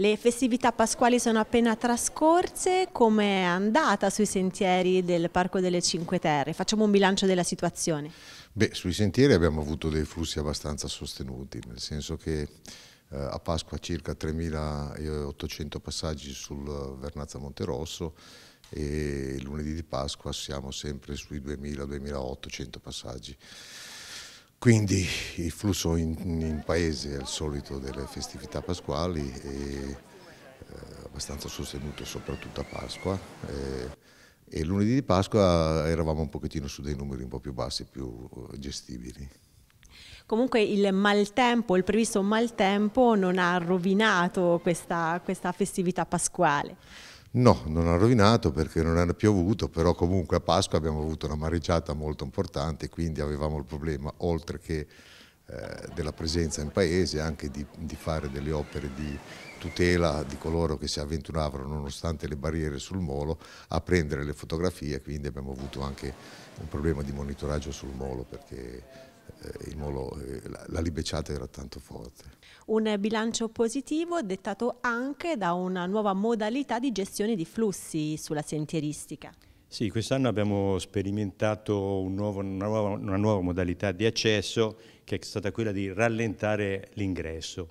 Le festività pasquali sono appena trascorse, come è andata sui sentieri del Parco delle Cinque Terre? Facciamo un bilancio della situazione. Beh, sui sentieri abbiamo avuto dei flussi abbastanza sostenuti, nel senso che eh, a Pasqua circa 3.800 passaggi sul Vernazza Monterosso e lunedì di Pasqua siamo sempre sui 2.000-2.800 passaggi. Quindi il flusso in, in, paese è il solito delle festività pasquali, e, eh, abbastanza sostenuto soprattutto a Pasqua. E, eh, e lunedì di Pasqua eravamo un pochettino su dei numeri un po' più bassi, più eh, gestibili. Comunque il maltempo, il previsto maltempo non ha rovinato questa, questa festività pasquale. No, non ha rovinato perché non era piovuto, però comunque a Pasqua abbiamo avuto una mareggiata molto importante, quindi avevamo il problema, oltre che eh, della presenza in paese, anche di, di, fare delle opere di tutela di coloro che si avventuravano, nonostante le barriere sul molo, a prendere le fotografie, quindi abbiamo avuto anche un problema di monitoraggio sul molo perché eh, Molo, eh, la, la libeciata era tanto forte. Un bilancio positivo dettato anche da una nuova modalità di gestione di flussi sulla sentieristica. Sì, quest'anno abbiamo sperimentato un nuovo, una, nuova, una, nuova, modalità di accesso che è stata quella di rallentare l'ingresso.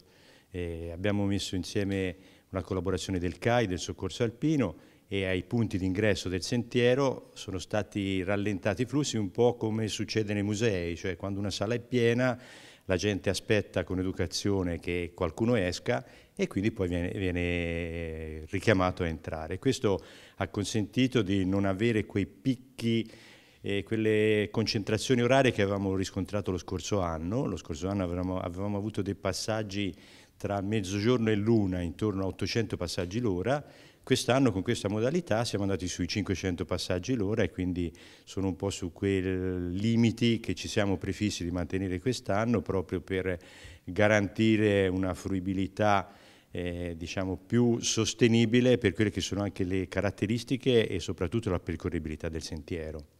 Eh, abbiamo messo insieme una collaborazione del CAI, del Soccorso Alpino e ai punti d'ingresso del sentiero sono stati rallentati i flussi un po' come succede nei musei, cioè quando una sala è piena la gente aspetta con educazione che qualcuno esca e quindi poi viene, viene richiamato a entrare. Questo ha consentito di non avere quei picchi eh, quelle concentrazioni orarie che avevamo riscontrato lo scorso anno. Lo scorso anno avevamo, avevamo avuto dei passaggi tra mezzogiorno e l'una, intorno a 800 passaggi l'ora, Quest'anno con questa modalità siamo andati sui 500 passaggi l'ora e quindi sono un po' su quei limiti che ci siamo prefissi di mantenere quest'anno proprio per garantire una fruibilità eh, diciamo più sostenibile per quelle che sono anche le caratteristiche e soprattutto la percorribilità del sentiero.